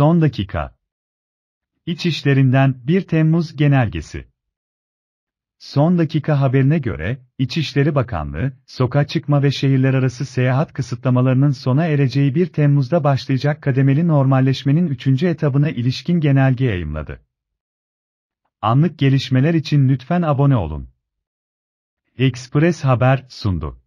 Son dakika. İçişlerinden 1 Temmuz Genelgesi. Son dakika haberine göre, İçişleri Bakanlığı, sokağa çıkma ve şehirler arası seyahat kısıtlamalarının sona ereceği 1 Temmuz'da başlayacak kademeli normalleşmenin 3. etabına ilişkin genelge yayımladı. Anlık gelişmeler için lütfen abone olun. Express Haber sundu.